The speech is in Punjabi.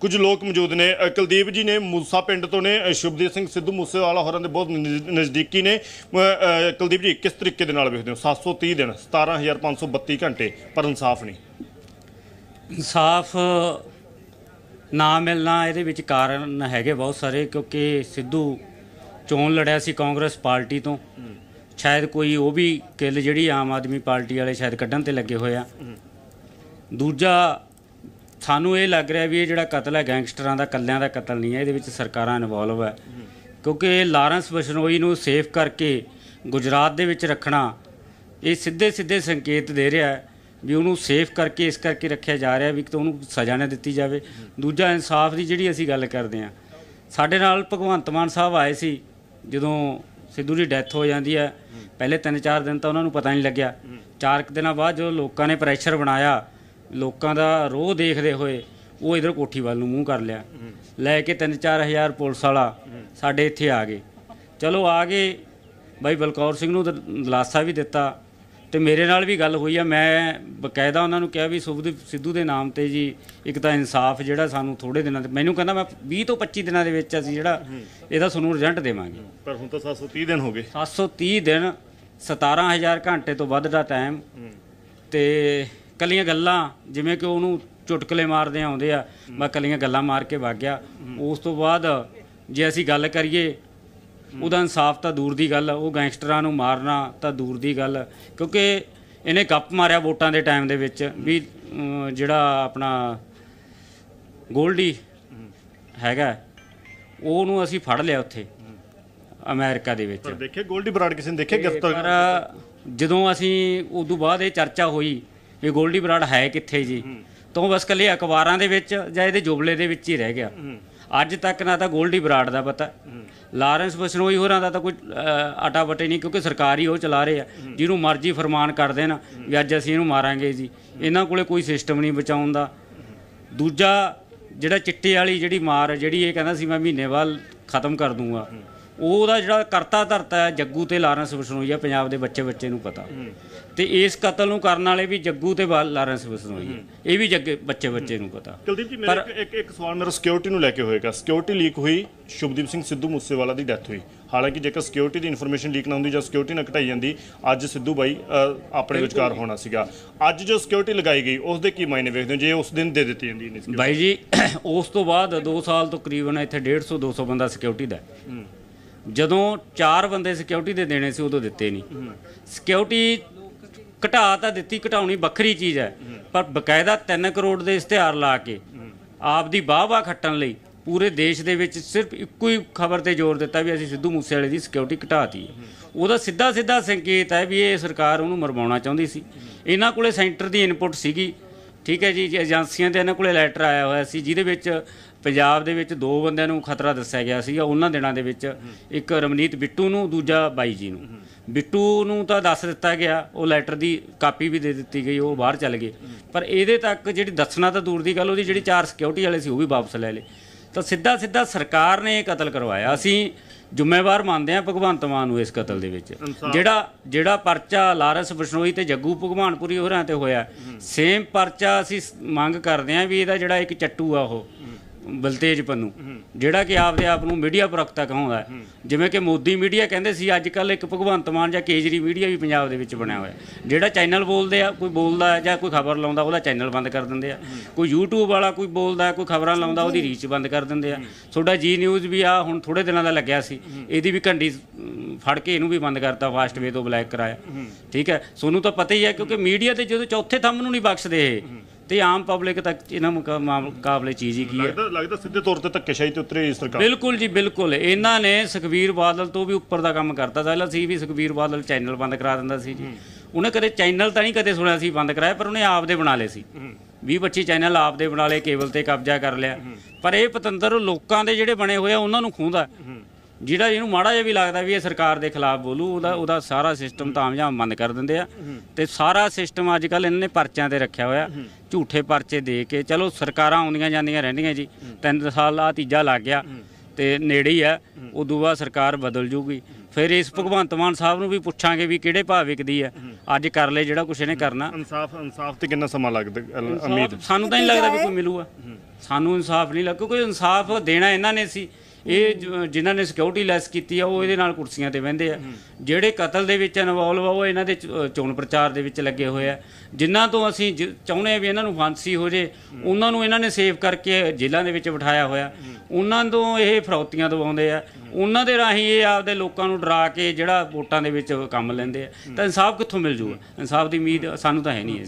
ਕੁਝ ਲੋਕ ਮੌਜੂਦ ਨੇ ਕੁਲਦੀਪ ਜੀ ਨੇ ਮੂਸਾ ਪਿੰਡ ਤੋਂ ਨੇ ਸ਼ੁਭਦੀਪ ਸਿੰਘ ਸਿੱਧੂ ਮੂਸੇਵਾਲਾ ਹੋਰਾਂ ਦੇ ਬਹੁਤ ਨਜ਼ਦੀਕੀ ਨੇ ਕੁਲਦੀਪ ਜੀ ਕਿਸ ਤਰੀਕੇ ਦੇ ਨਾਲ ਵੇਖਦੇ ਹੋ 730 ਦਿਨ 17532 ਘੰਟੇ ਪਰ ਇਨਸਾਫ ਨਹੀਂ ਇਨਸਾਫ ਨਾ ਮਿਲਣਾ ਇਹਦੇ ਵਿੱਚ ਕਾਰਨ ਹੈਗੇ ਬਹੁਤ ਸਾਰੇ ਕਿਉਂਕਿ ਸਿੱਧੂ ਚੋਣ ਲੜਿਆ ਸੀ ਕਾਂਗਰਸ ਪਾਰਟੀ ਤੋਂ ਸ਼ਾਇਦ ਕੋਈ ਉਹ ਵੀ ਕਿੱਲ ਜਿਹੜੀ ਆਮ ਆਦਮੀ ਪਾਰਟੀ ਵਾਲੇ ਸ਼ਾਇਦ ਕੱਢਣ ਤੇ ਲੱਗੇ ਹੋਏ ਆ ਦੂਜਾ ਸਾਨੂੰ ਇਹ ਲੱਗ ਰਿਹਾ ਵੀ ਇਹ ਜਿਹੜਾ ਕਤਲ ਹੈ ਗੈਂਗਸਟਰਾਂ ਦਾ ਕੱਲਿਆਂ ਦਾ ਕਤਲ ਨਹੀਂ ਹੈ ਇਹਦੇ ਵਿੱਚ ਸਰਕਾਰਾਂ ਇਨਵੋਲਵ ਹੈ ਕਿਉਂਕਿ ਇਹ ਲਾਰੈਂਸ ਬਸ਼ਨੋਈ ਨੂੰ ਸੇਫ ਕਰਕੇ ਗੁਜਰਾਤ ਦੇ ਵਿੱਚ ਰੱਖਣਾ ਇਹ ਸਿੱਧੇ ਸਿੱਧੇ ਸੰਕੇਤ ਦੇ ਰਿਹਾ ਹੈ ਵੀ ਉਹਨੂੰ ਸੇਫ ਕਰਕੇ ਇਸ ਕਰਕੇ ਰੱਖਿਆ ਜਾ ਰਿਹਾ ਵੀ ਕਿ ਉਹਨੂੰ ਸਜ਼ਾ ਨਾ ਦਿੱਤੀ ਜਾਵੇ ਦੂਜਾ ਇਨਸਾਫ ਦੀ ਜਿਹੜੀ ਅਸੀਂ ਗੱਲ ਕਰਦੇ ਆ ਸਾਡੇ ਨਾਲ ਭਗਵੰਤ ਮਾਨ ਸਾਹਿਬ ਆਏ ਸੀ ਜਦੋਂ ਸਿੱਧੂ ਦੀ ਡੈਥ ਹੋ ਜਾਂਦੀ ਹੈ ਪਹਿਲੇ 3-4 ਦਿਨ ਤਾਂ ਉਹਨਾਂ ਨੂੰ ਪਤਾ ਨਹੀਂ ਲੱਗਿਆ 4 ਦਿਨਾਂ ਬਾਅਦ ਜਦੋਂ ਲੋਕਾਂ ਨੇ ਪ੍ਰੈਸ਼ਰ ਬਣਾਇਆ ਲੋਕਾਂ ਦਾ ਰੋਹ ਦੇਖਦੇ ਹੋਏ ਉਹ ਇਧਰ ਕੋਠੀ ਵੱਲ ਨੂੰ ਮੂੰਹ ਕਰ ਲਿਆ ਲੈ ਕੇ 3-4000 ਪੁਲਿਸ ਵਾਲਾ ਸਾਡੇ ਇੱਥੇ ਆ ਗਏ ਚਲੋ ਆ ਗਏ ਬਾਈ ਬਲਕੌਰ ਸਿੰਘ ਨੂੰ ਦਲਾਸਾ ਵੀ ਦਿੱਤਾ ਤੇ ਮੇਰੇ ਨਾਲ ਵੀ ਗੱਲ ਹੋਈ ਆ ਮੈਂ ਬਕਾਇਦਾ ਉਹਨਾਂ ਨੂੰ ਕਿਹਾ ਵੀ ਸੁਭਦੀਪ ਸਿੱਧੂ ਦੇ ਨਾਮ ਤੇ ਜੀ ਇੱਕ ਤਾਂ ਇਨਸਾਫ ਜਿਹੜਾ ਸਾਨੂੰ ਥੋੜੇ ਦਿਨਾਂ ਤੇ ਮੈਨੂੰ ਕਹਿੰਦਾ ਮੈਂ 20 ਤੋਂ 25 ਦਿਨਾਂ ਦੇ ਵਿੱਚ ਅਸੀਂ ਜਿਹੜਾ ਇਹਦਾ ਤੁਹਾਨੂੰ ਰਿਜ਼ਲਟ ਦੇਵਾਂਗੇ ਪਰ ਹੁਣ ਤਾਂ 730 ਦਿਨ ਹੋ ਗਏ 730 ਦਿਨ 17000 ਘੰਟੇ ਤੋਂ ਵੱਧ ਦਾ ਟਾਈਮ ਤੇ ਕੱਲੀਆਂ ਗੱਲਾਂ ਜਿਵੇਂ ਕਿ ਉਹਨੂੰ ਚੁਟਕਲੇ ਮਾਰਦੇ ਆਉਂਦੇ ਆ ਮੈਂ ਕੱਲੀਆਂ ਗੱਲਾਂ ਮਾਰ ਕੇ ਵਗ ਗਿਆ ਉਸ ਤੋਂ ਬਾਅਦ ਜੇ ਅਸੀਂ ਗੱਲ ਕਰੀਏ ਉਹਦਾ ਇਨਸਾਫ ਤਾਂ ਦੂਰ ਦੀ ਗੱਲ ਉਹ ਗੈਂਗਸਟਰਾਂ ਨੂੰ ਮਾਰਨਾ ਤਾਂ ਦੂਰ ਦੀ ਗੱਲ ਕਿਉਂਕਿ ਇਹਨੇ ਗੱਪ ਮਾਰਿਆ ਵੋਟਾਂ ਦੇ ਟਾਈਮ ਦੇ ਵਿੱਚ ਵੀ ਜਿਹੜਾ ਆਪਣਾ ਗੋਲਡੀ ਹੈਗਾ ਉਹ ਨੂੰ ਅਸੀਂ ਫੜ ਲਿਆ ਉੱਥੇ ਅਮਰੀਕਾ ਦੇ ਵਿੱਚ ਪਰ ਦੇਖੇ ਗੋਲਡੀ ਬਰਾੜ ਕਿਸੇ ਨੇ ਦੇਖੇ ਗ੍ਰਿਫਤਾਰ ਜਦੋਂ ਅਸੀਂ ਉਸ ਤੋਂ ਬਾਅਦ ਇਹ ਚਰਚਾ ਹੋਈ ਵੀ 골ਡੀ ਬਰਾੜ ਹੈ ਕਿੱਥੇ ਜੀ ਤੋਂ ਬਸ ਕੱਲੇ ਅਖਬਾਰਾਂ ਦੇ ਵਿੱਚ ਜਾਂ ਇਹਦੇ ਜੁਬਲੇ ਦੇ ਵਿੱਚ ਹੀ ਰਹਿ ਗਿਆ ਅੱਜ ਤੱਕ ਨਾ ਤਾਂ 골ਡੀ ਬਰਾੜ ਦਾ ਪਤਾ ਲਾਰੈਂਸ ਬਸਨੋਈ ਹੋਰਾਂ ਦਾ ਤਾਂ ਕੋਈ ਆਟਾ ਬਟੇ ਨਹੀਂ ਕਿਉਂਕਿ ਸਰਕਾਰ ਹੀ ਉਹ ਚਲਾ ਰਹੇ ਆ ਜਿਹਨੂੰ ਮਰਜ਼ੀ ਫਰਮਾਨ ਕਰ ਦੇਣ ਵੀ ਅੱਜ ਅਸੀਂ ਇਹਨੂੰ ਮਾਰਾਂਗੇ ਜੀ ਇਹਨਾਂ ਕੋਲੇ ਕੋਈ ਸਿਸਟਮ ਨਹੀਂ ਬਚਾਉਣ ਦਾ ਦੂਜਾ ਜਿਹੜਾ ਚਿੱਟੇ ਵਾਲੀ ਜਿਹੜੀ ਮਾਰ ਜਿਹੜੀ ਇਹ ਕਹਿੰਦਾ ਸੀ ਮੈਂ ਮਹੀਨੇ ਬਾਅਦ ਖਤਮ ਕਰ ਦੂੰਗਾ ਉਹਦਾ ਜਿਹੜਾ ਕਰਤਾ ਧਰਤਾ ਹੈ ਜੱਗੂ ਤੇ ਲਾਰੈਂਸ ਬਸਨੋਈਆ ਪੰਜਾਬ ਦੇ ਬੱਚੇ ਬੱਚੇ ਨੂੰ ਪਤਾ ਤੇ ਇਸ ਕਤਲ ਨੂੰ ਕਰਨ ਵਾਲੇ ਵੀ ਜੱਗੂ ਤੇ ਲਾਰੈਂਸ ਬਸਨੋਈਆ ਇਹ ਵੀ ਜੱਗੇ ਬੱਚੇ ਬੱਚੇ ਨੂੰ ਪਤਾ ਕੁਲਦੀਪ ਜੀ ਮੇਰੇ ਇੱਕ ਇੱਕ ਸਵਾਲ ਮੇਰਾ ਸਿਕਿਉਰਿਟੀ ਨੂੰ ਲੈ ਕੇ ਹੋਏਗਾ ਸਿਕਿਉਰਿਟੀ ਲੀਕ ਹੋਈ ਸ਼ੁਭਦੀਪ ਸਿੰਘ ਸਿੱਧੂ ਮੂਸੇਵਾਲਾ ਦੀ ਡੈਥ ਹੋਈ ਹਾਲਾਂਕਿ ਜੇਕਰ ਸਿਕਿਉਰਿਟੀ ਦੀ ਇਨਫੋਰਮੇਸ਼ਨ ਲੀਕ ਨਾ ਹੁੰਦੀ ਜਾਂ ਸਿਕਿਉਰਿਟੀ ਨਾ ਘਟਾਈ ਜਾਂਦੀ ਅੱਜ ਸਿੱਧੂ ਬਾਈ ਆਪਣੇ ਵਿਚਕਾਰ ਹੋਣਾ ਸੀਗਾ ਅੱਜ ਜੋ ਸਿਕਿਉਰਿਟੀ ਲਗਾਈ ਗਈ ਉਸ ਦੇ ਕੀ ਮਾਇਨੇ ਵੇਖਦੇ ਹੋ ਜੇ ਉਸ ਦਿਨ ਦੇ ਦਿੱਤੀ ਜਾਂਦੀ ਨਹੀਂ ਬਾਈ ਜੀ ਉਸ ਤੋਂ ਬਾਅਦ 2 ਸਾਲ ਤੋਂ ਕਰੀਬਨ ਇੱਥੇ 150 200 ਬੰਦਾ ਸਿਕਿਉਰਿਟੀ ਦਾ ਜਦੋਂ ਚਾਰ ਬੰਦੇ ਸਿਕਿਉਰਿਟੀ ਦੇ ਦੇਣੇ ਸੀ ਉਦੋਂ ਦਿੱਤੇ ਨਹੀਂ ਸਿਕਿਉਰਿਟੀ ਘਟਾ ਤਾਂ ਦਿੱਤੀ ਘਟਾਉਣੀ ਵੱਖਰੀ ਚੀਜ਼ ਹੈ ਪਰ ਬਕਾਇਦਾ 3 ਕਰੋੜ ਦੇ ਇਸ਼ਤਿਹਾਰ ਲਾ ਕੇ ਆਪ ਦੀ ਬਾਹਵਾ ਖੱਟਣ ਲਈ ਪੂਰੇ ਦੇਸ਼ ਦੇ ਵਿੱਚ ਸਿਰਫ ਇੱਕੋ ਹੀ ਖਬਰ ਤੇ ਜ਼ੋਰ ਦਿੱਤਾ ਵੀ ਅਸੀਂ ਸਿੱਧੂ ਮੂਸੇ ਵਾਲੇ ਦੀ ਸਿਕਿਉਰਿਟੀ ਘਟਾਤੀ ਉਹਦਾ ਸਿੱਧਾ ਸਿੱਧਾ ਸੰਕੇਤ ਹੈ ਵੀ ਇਹ ਸਰਕਾਰ ਉਹਨੂੰ ਮਰਵਾਉਣਾ ਚਾਹੁੰਦੀ ਸੀ ਇਹਨਾਂ ਕੋਲੇ ਸੈਂਟਰ ਦੀ ਇਨਪੁਟ ਸੀਗੀ ਠੀਕ ਹੈ ਜੀ ਏਜੰਸੀਆਂ ਦੇ ਇਹਨਾਂ ਕੋਲੇ ਲੈਟਰ ਆਇਆ ਹੋਇਆ ਸੀ ਜਿਹਦੇ ਵਿੱਚ ਪੰਜਾਬ ਦੇ ਵਿੱਚ ਦੋ ਬੰਦਿਆਂ ਨੂੰ ਖਤਰਾ ਦੱਸਿਆ ਗਿਆ ਸੀ ਉਹਨਾਂ ਦਿਨਾਂ ਦੇ ਵਿੱਚ ਇੱਕ ਰਮਨੀਤ ਬਿੱਟੂ ਨੂੰ ਦੂਜਾ ਬਾਈ ਜੀ ਨੂੰ ਬਿੱਟੂ ਨੂੰ ਤਾਂ ਦੱਸ ਦਿੱਤਾ ਗਿਆ ਉਹ ਲੈਟਰ ਦੀ ਕਾਪੀ ਵੀ ਦੇ ਦਿੱਤੀ ਗਈ ਉਹ ਬਾਹਰ ਚੱਲ ਗਏ ਪਰ ਇਹਦੇ ਤੱਕ ਜਿਹੜੀ ਦੱਸਣਾ ਤਾਂ ਦੂਰ ਦੀ ਗੱਲ ਉਹਦੀ ਜਿਹੜੀ ਚਾਰ ਸਿਕਿਉਰਿਟੀ ਵਾਲੇ ਸੀ ਉਹ ਵੀ ਵਾਪਸ ਲੈ ਲਏ ਤਾਂ ਸਿੱਧਾ ਸਿੱਧਾ ਸਰਕਾਰ ਨੇ ਇਹ ਕਤਲ ਕਰਵਾਇਆ ਅਸੀਂ ਜ਼ਿੰਮੇਵਾਰ ਮੰਨਦੇ ਆ ਭਗਵੰਤ ਮਾਨ ਨੂੰ ਇਸ ਕਤਲ ਦੇ ਵਿੱਚ ਜਿਹੜਾ ਜਿਹੜਾ ਪਰਚਾ ਲਾਰੈਂਸ ਬਿਸ਼ਨੋਈ ਤੇ ਜੱਗੂ ਭਗਵਾਨਪੁਰੀ ਹੋਰਾਂ ਤੇ ਹੋਇਆ ਸੇਮ ਪਰਚਾ ਅਸੀਂ ਮੰਗ ਕਰਦੇ ਆ ਵੀ ਇਹਦਾ ਜਿਹੜਾ ਇੱਕ ਚੱਟੂ ਆ ਉਹ ਬਲਤੇਜ ਪੰਨੂ ਜਿਹੜਾ ਕਿ ਆਪਦੇ ਆਪ ਨੂੰ ਮੀਡੀਆ ਪ੍ਰਕਤਾ ਕਹਾਉਂਦਾ ਹੈ ਜਿਵੇਂ ਕਿ ਮੋਦੀ ਮੀਡੀਆ ਕਹਿੰਦੇ ਸੀ ਅੱਜ ਕੱਲ ਇੱਕ ਭਗਵੰਤ ਮਾਨ ਜਾਂ ਕੇਜਰੀ ਮੀਡੀਆ ਵੀ ਪੰਜਾਬ ਦੇ ਵਿੱਚ ਬਣਿਆ ਹੋਇਆ ਜਿਹੜਾ ਚੈਨਲ ਬੋਲਦੇ ਆ ਕੋਈ ਬੋਲਦਾ ਜਾਂ ਕੋਈ ਖਬਰ ਲਾਉਂਦਾ ਉਹਦਾ ਚੈਨਲ ਬੰਦ ਕਰ ਦਿੰਦੇ ਆ ਕੋਈ YouTube ਵਾਲਾ ਕੋਈ ਬੋਲਦਾ ਕੋਈ ਖਬਰਾਂ ਲਾਉਂਦਾ ਉਹਦੀ ਰੀਚ ਬੰਦ ਕਰ ਦਿੰਦੇ ਆ ਤੁਹਾਡਾ ਜੀ ਨਿਊਜ਼ ਵੀ ਆ ਹੁਣ ਥੋੜੇ ਦਿਨਾਂ ਦਾ ਲੱਗਿਆ ਸੀ ਇਹਦੀ ਵੀ ਘੰਟੀ ਫੜ ਕੇ ਇਹਨੂੰ ਵੀ ਬੰਦ ਕਰਤਾ ਫਾਸਟ ਵੇ ਤੋਂ ਬਲੈਕ ਕਰਾਇਆ ਠੀਕ ਹੈ ਸੋਨੂੰ ਤਾਂ ਪਤਾ ਹੀ ਹੈ ਕਿਉਂਕਿ ਮੀਡੀਆ ਤੇ ਜਦੋਂ ਚੌਥੇ ਥੰਮ ਨੂੰ ਨਹੀਂ ਬਖਸ਼ਦੇ ਇਹ ਤੇ ਆਮ ਪਬਲਿਕ ਤੱਕ ਇਹਨਾਂ ਮੁਕਾਬਲੇ ਚੀਜ਼ ਹੀ ਕੀ ਹੈ ਲੱਗਦਾ ਲੱਗਦਾ ਸਿੱਧੇ ਤੌਰ ਤੇ ਧੱਕੇਸ਼ਾਹੀ ਤੇ ਉਤਰੇ ਸਰਕਾਰ ਬਿਲਕੁਲ ਜੀ ਬਿਲਕੁਲ ਇਹਨਾਂ ਨੇ ਸੁਖਵੀਰ ਬਾਦਲ ਤੋਂ ਵੀ ਉੱਪਰ ਦਾ ਕੰਮ ਕਰਤਾ ਪਹਿਲਾਂ ਸੀ ਵੀ ਸੁਖਵੀਰ ਬਾਦਲ ਚੈਨਲ ਬੰਦ ਕਰਾ ਦਿੰਦਾ ਸੀ ਜੀ ਉਹਨੇ ਕਦੇ ਚੈਨਲ ਤਾਂ ਨਹੀਂ ਕਦੇ ਸੁਣਿਆ ਸੀ ਬੰਦ ਕਰਾਇਆ ਪਰ ਉਹਨੇ ਆਪ ਦੇ ਬਣਾ ਲਏ ਸੀ 20 25 ਚੈਨਲ ਆਪ ਦੇ ਬਣਾ ਲਏ ਕੇਬਲ ਤੇ ਕਬਜ਼ਾ ਕਰ ਲਿਆ ਪਰ ਇਹ ਪਤੰਦਰ ਲੋਕਾਂ ਦੇ ਜਿਹੜੇ ਬਣੇ ਹੋਏ ਆ ਉਹਨਾਂ ਨੂੰ ਖੁੰਦਾ ਜਿਹੜਾ ਇਹਨੂੰ ਮਾੜਾ ਜਿਹਾ ਵੀ ਲੱਗਦਾ ਵੀ ਇਹ ਸਰਕਾਰ ਦੇ ਖਿਲਾਫ ਬੋਲੂ ਉਹਦਾ ਉਹਦਾ ਸਾਰਾ ਸਿਸਟਮ ਤਾਮਝਾਮ ਬੰਦ ਕਰ ਦਿੰਦੇ ਆ ਤੇ ਸਾਰਾ ਸਿਸਟਮ ਅੱਜ ਕੱਲ ਇਹਨਾਂ ਨੇ ਪਰਚਿਆਂ ਤੇ ਰੱਖਿਆ ਹੋਇਆ ਝੂਠੇ ਪਰਚੇ ਦੇ ਕੇ ਚਲੋ ਸਰਕਾਰਾਂ ਆਉਂਦੀਆਂ ਜਾਂਦੀਆਂ ਰਹਿੰਦੀਆਂ ਜੀ ਤਿੰਨ ਸਾਲ ਆ ਤੀਜਾ ਲੱਗ ਗਿਆ ਤੇ ਨੇੜੇ ਹੀ ਆ ਉਦੋਂ ਬਾਅਦ ਸਰਕਾਰ ਬਦਲ ਜੂਗੀ ਫਿਰ ਇਸ ਭਗਵੰਤ ਮਾਨ ਸਾਹਿਬ ਨੂੰ ਵੀ ਪੁੱਛਾਂਗੇ ਵੀ ਕਿਹੜੇ ਭਾਅ ਵਿਕਦੀ ਹੈ ਅੱਜ ਕਰ ਲੈ ਜਿਹੜਾ ਕੁਛ ਇਹਨੇ ਕਰਨਾ ਇਨਸਾਫ ਇਨਸਾਫ ਤੇ ਕਿੰਨਾ ਸਮਾਂ ਲੱਗਦਾ ਉਮੀਦ ਸਾਨੂੰ ਤਾਂ ਨਹੀਂ ਲੱਗਦਾ ਵੀ ਕੋਈ ਮਿਲੂਗਾ ਸਾਨੂੰ ਇਨਸਾਫ ਨਹੀਂ ਲੱਗੂ ਕਿਉਂਕਿ ਇਨਸਾਫ ਦੇਣਾ ਇਹਨਾਂ ਨੇ ਸੀ ਇਹ ਜਿਨ੍ਹਾਂ ਨੇ ਸਿਕਿਉਰਿਟੀ ਲੈਸ ਕੀਤੀ ਆ ਉਹ ਇਹਦੇ ਨਾਲ ਕੁਰਸੀਆਂ ਤੇ ਬਹਿੰਦੇ ਆ ਜਿਹੜੇ ਕਤਲ ਦੇ ਵਿੱਚ ਇਨਵੋਲਵ ਆ ਉਹ ਇਹਨਾਂ ਦੇ ਚੋਣ ਪ੍ਰਚਾਰ ਦੇ ਵਿੱਚ ਲੱਗੇ ਹੋਏ ਆ ਜਿਨ੍ਹਾਂ ਤੋਂ ਅਸੀਂ ਚਾਹੁੰਦੇ ਆ ਵੀ ਇਹਨਾਂ ਨੂੰ ਫਾਂਸੀ ਹੋ ਜੇ ਉਹਨਾਂ ਨੂੰ ਇਹਨਾਂ ਨੇ ਸੇਵ ਕਰਕੇ ਜੇਲ੍ਹਾਂ ਦੇ ਵਿੱਚ ਬਿਠਾਇਆ ਹੋਇਆ ਉਹਨਾਂ ਤੋਂ ਇਹ ਫਰੌਤੀਆਂ ਦਵਾਉਂਦੇ ਆ ਉਹਨਾਂ ਦੇ ਰਾਹੀਂ ਇਹ ਆਪਦੇ ਲੋਕਾਂ ਨੂੰ ਡਰਾ ਕੇ ਜਿਹੜਾ ਵੋਟਾਂ ਦੇ ਵਿੱਚ ਕੰਮ ਲੈਂਦੇ ਆ ਤਾਂ ਇਨਸਾਫ ਕਿੱਥੋਂ ਮਿਲ ਜੂਗਾ ਇਨਸਾਫ ਦੀ ਉਮੀਦ ਸਾਨੂੰ ਤਾਂ ਹੈ ਨਹੀਂ